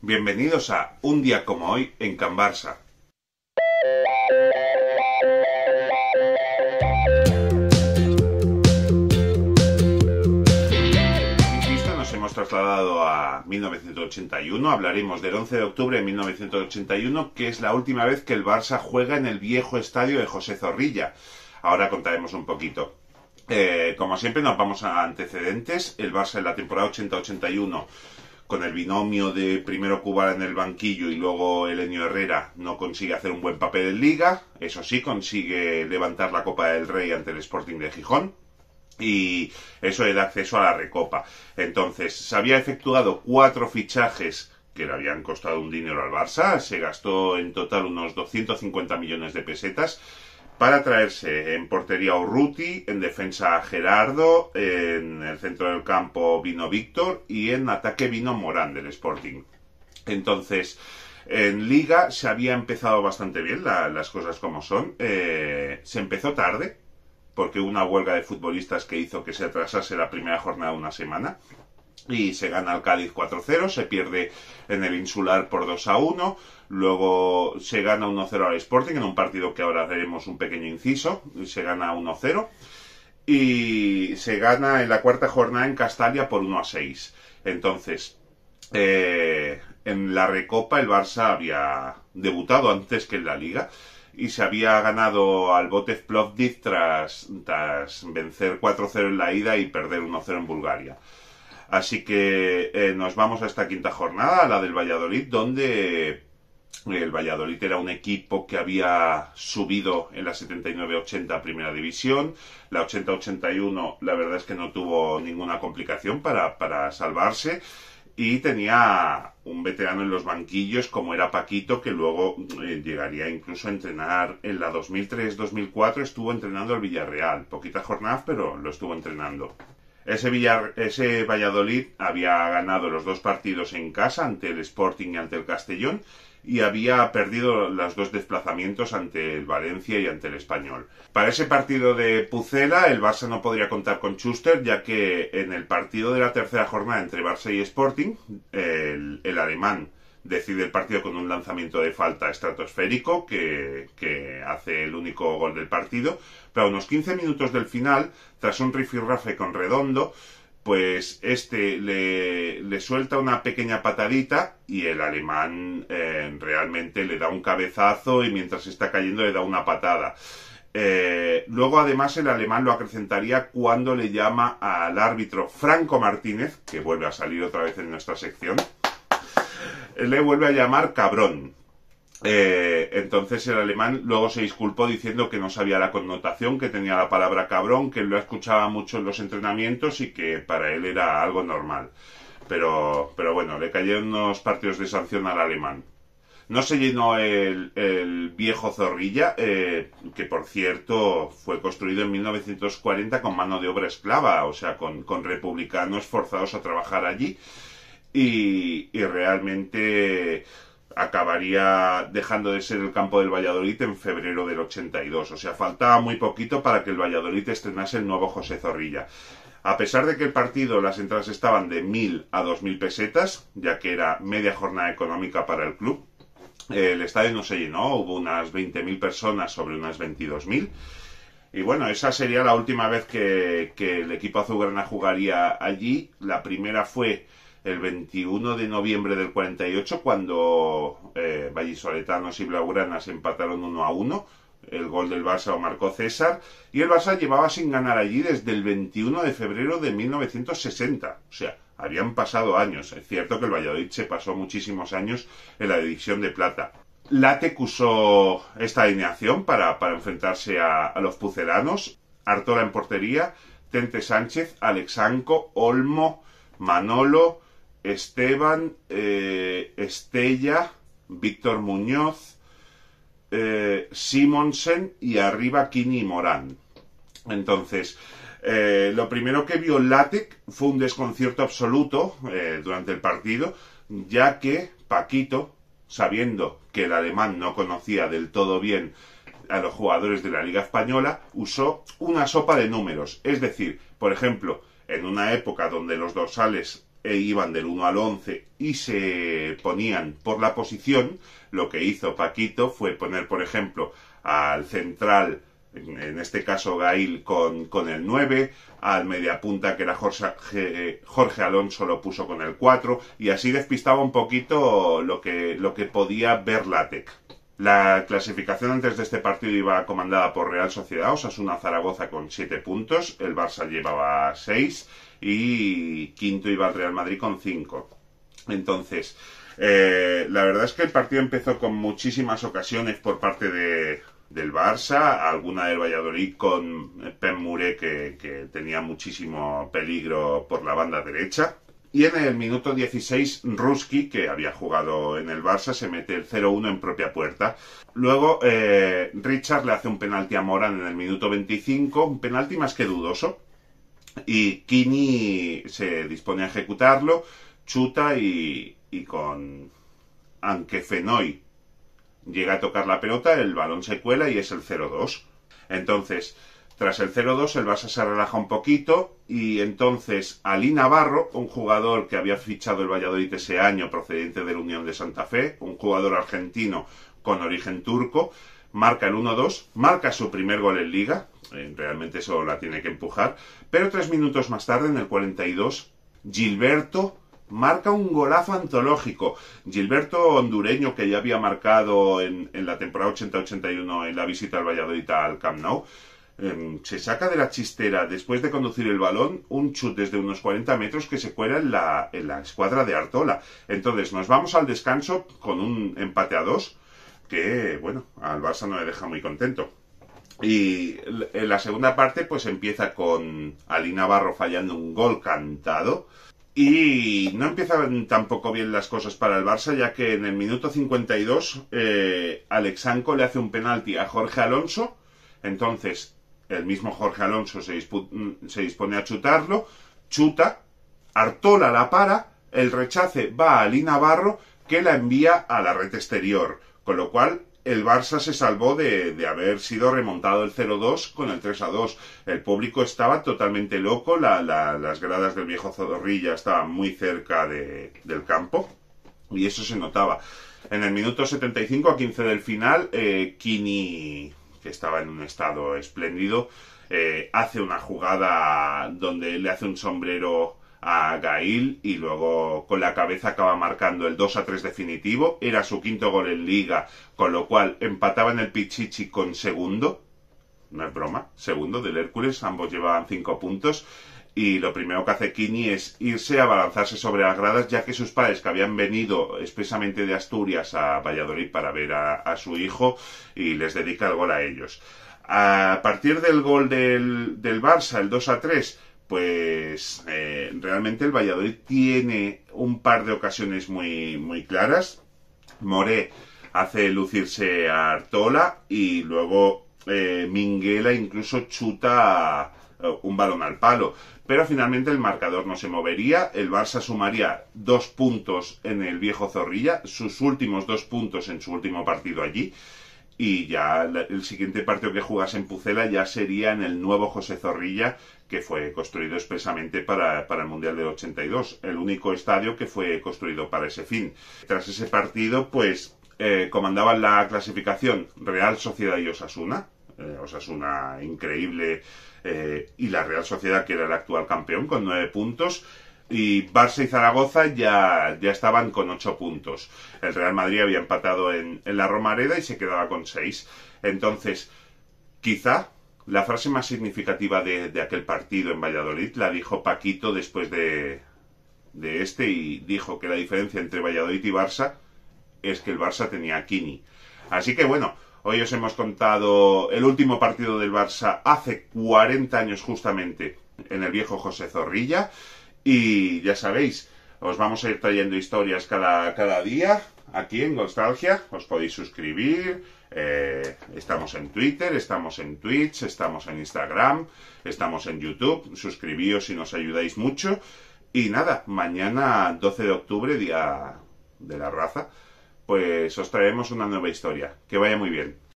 Bienvenidos a Un día como hoy en Can Barça. nos hemos trasladado a 1981, hablaremos del 11 de octubre de 1981, que es la última vez que el Barça juega en el viejo estadio de José Zorrilla. Ahora contaremos un poquito. Eh, como siempre, nos vamos a antecedentes. El Barça en la temporada 80-81 con el binomio de primero Cuba en el banquillo y luego Elenio Herrera no consigue hacer un buen papel en Liga. Eso sí, consigue levantar la Copa del Rey ante el Sporting de Gijón. Y eso da acceso a la Recopa. Entonces, se había efectuado cuatro fichajes que le habían costado un dinero al Barça. Se gastó en total unos 250 millones de pesetas para traerse en portería Urruti, en defensa Gerardo, en el centro del campo vino Víctor y en ataque vino Morán del Sporting. Entonces, en liga se había empezado bastante bien, las cosas como son. Eh, se empezó tarde, porque una huelga de futbolistas que hizo que se atrasase la primera jornada de una semana y se gana al Cádiz 4-0, se pierde en el Insular por 2-1, luego se gana 1-0 al Sporting en un partido que ahora haremos un pequeño inciso, se gana 1-0 y se gana en la cuarta jornada en Castalia por 1-6. Entonces, eh, en la Recopa el Barça había debutado antes que en la Liga y se había ganado al Botev Plovdiv tras vencer 4-0 en la ida y perder 1-0 en Bulgaria. Así que eh, nos vamos a esta quinta jornada, a la del Valladolid, donde eh, el Valladolid era un equipo que había subido en la 79-80 primera división. La 80-81 la verdad es que no tuvo ninguna complicación para, salvarse y tenía un veterano en los banquillos como era Paquito, que luego eh, llegaría incluso a entrenar en la 2003-2004, estuvo entrenando al Villarreal, Poquita jornada, pero lo estuvo entrenando. Ese, Villar ese Valladolid había ganado los dos partidos en casa ante el Sporting y ante el Castellón y había perdido los dos desplazamientos ante el Valencia y ante el Español. Para ese partido de Pucela, el Barça no podría contar con Schuster, ya que en el partido de la tercera jornada entre Barça y Sporting, el, el alemán decide el partido con un lanzamiento de falta estratosférico que, hace el único gol del partido. Pero a unos 15 minutos del final, tras un rifirrafe con Redondo, pues este le, suelta una pequeña patadita y el alemán eh, realmente le da un cabezazo y mientras está cayendo le da una patada. Eh, luego, además, el alemán lo acrecentaría cuando le llama al árbitro Franco Martínez, que vuelve a salir otra vez en nuestra sección, le vuelve a llamar cabrón. Eh, entonces el alemán luego se disculpó diciendo que no sabía la connotación que tenía la palabra cabrón, que lo escuchaba mucho en los entrenamientos y que para él era algo normal. Pero, bueno, le cayeron unos partidos de sanción al alemán. No se llenó el, viejo zorrilla, eh, que por cierto fue construido en 1940 con mano de obra esclava, o sea, con republicanos forzados a trabajar allí y, realmente acabaría dejando de ser el campo del Valladolid en febrero del 82. O sea, faltaba muy poquito para que el Valladolid estrenase el nuevo José Zorrilla. A pesar de que el partido, las entradas estaban de 1.000 a 2.000 pesetas, ya que era media jornada económica para el club, el estadio no se llenó, hubo unas 20.000 personas sobre unas 22.000. Y bueno, esa sería la última vez que, que el equipo azulgrana jugaría allí. La primera fue el 21 de noviembre del 48, cuando eh, vallisoletanos y se empataron 1 a 1. El gol del Barça lo marcó César. Y el Barça llevaba sin ganar allí desde el 21 de febrero de 1960. O sea, habían pasado años. Es cierto que el Valladolid se pasó muchísimos años en la división de plata. Latec usó esta alineación para, enfrentarse a, los pucelanos. Artola en portería, Tente Sánchez, Alexanco, Olmo, Manolo, Esteban eh, Estella, Víctor Muñoz, eh, Simonsen y arriba Kini Morán. Entonces, eh, lo primero que vio Latic fue un desconcierto absoluto durante el partido, ya que Paquito, sabiendo que el alemán no conocía del todo bien a los jugadores de la Liga Española, usó una sopa de números. Es decir, por ejemplo, en una época donde los dorsales e iban del 1 al 11 y se ponían por la posición, lo que hizo Paquito fue poner, por ejemplo, al central, en este caso Gail, con, con el 9, al mediapunta que era Jorge, Alonso lo puso con el 4, y así despistaba un poquito lo que, lo que podía ver la la clasificación antes de este partido iba comandada por Real Sociedad, Osasuna Zaragoza con 7 puntos, el Barça llevaba 6 y quinto iba el Real Madrid con 5. Entonces, eh, la verdad es que el partido empezó con muchísimas ocasiones por parte del Barça, alguna del Valladolid con Pen Mure que tenía muchísimo peligro por la banda derecha. Y en el minuto 16, Ruski, que había jugado en el Barça, se mete el 0-1 en propia puerta. Luego, eh, Richard le hace un penalti a Moran en el minuto 25, un penalti más que dudoso. Y Kini se dispone a ejecutarlo, chuta y, y con aunque Fenoy llega a tocar la pelota, el balón se cuela y es el 0-2. Entonces, tras el 0-2 el Barça se relaja un poquito y entonces Alí Navarro, un jugador que había fichado el Valladolid ese año procedente de la Unión de Santa Fe, un jugador argentino con origen turco, marca el 1-2, marca su primer gol en liga, eh, realmente eso la tiene que empujar, pero tres minutos más tarde, en el 42, Gilberto marca un golazo antológico. Gilberto hondureño, que ya había marcado en, en la temporada 80-81 en la visita al Valladolid al Camp Nou, Em, se saca de la chistera después de conducir el balón un chut desde unos 40 metros que se cuela en la, en la escuadra de Artola. Entonces nos vamos al descanso con un empate a dos que, bueno, al Barça no le deja muy contento. Y en la segunda parte pues empieza con Alina Navarro fallando un gol cantado. Y no empiezan tampoco bien las cosas para el Barça, ya que en el minuto 52 Alex Alexanco le hace un penalti a Jorge Alonso. Entonces el mismo Jorge Alonso se, dispone a chutarlo, chuta, Artola la para, el rechace va a Lina Barro, que la envía a la red exterior, con lo cual el Barça se salvó de, haber sido remontado el 0-2 con el 3-2. El público estaba totalmente loco, las gradas del viejo Zorrilla estaban muy cerca del campo y eso se notaba. En el minuto 75 a 15 del final, eh, Kini que estaba en un estado espléndido, eh, hace una jugada donde le hace un sombrero a Gail y luego con la cabeza acaba marcando el 2 a 3 definitivo. Era su quinto gol en liga, con lo cual empataba en el Pichichi con segundo. No es broma, segundo del Hércules, ambos llevaban cinco puntos y lo primero que hace Kini es irse a balanzarse sobre las gradas, ya que sus padres que habían venido expresamente de Asturias a Valladolid para ver a, su hijo y les dedica el gol a ellos. A partir del gol del, Barça, el 2 a 3, pues eh, realmente el Valladolid tiene un par de ocasiones muy, muy claras. Moré hace lucirse a Artola y luego eh, Minguela incluso chuta a eh, un balón al palo. Pero finalmente el marcador no se movería, el Barça sumaría dos puntos en el viejo Zorrilla, sus últimos dos puntos en su último partido allí, y ya el siguiente partido que jugase en Pucela ya sería en el nuevo José Zorrilla, que fue construido expresamente para, el Mundial del 82, el único estadio que fue construido para ese fin. Tras ese partido, pues eh, comandaban la clasificación Real Sociedad y Osasuna, eh, es una increíble eh, y la Real Sociedad, que era el actual campeón, con nueve puntos. Y Barça y Zaragoza ya, ya estaban con ocho puntos. El Real Madrid había empatado en, la Romareda y se quedaba con seis. Entonces, quizá la frase más significativa de, aquel partido en Valladolid la dijo Paquito después de, de, este y dijo que la diferencia entre Valladolid y Barça es que el Barça tenía a Kini. Así que bueno, Hoy os hemos contado el último partido del Barça hace 40 años justamente en el viejo José Zorrilla. Y ya sabéis, os vamos a ir trayendo historias cada, día aquí en Nostalgia. Os podéis suscribir. Eh, estamos en Twitter, estamos en Twitch, estamos en Instagram, estamos en YouTube. Suscribíos si nos ayudáis mucho. Y nada, mañana 12 de octubre, día de la raza pues os traemos una nueva historia. Que vaya muy bien.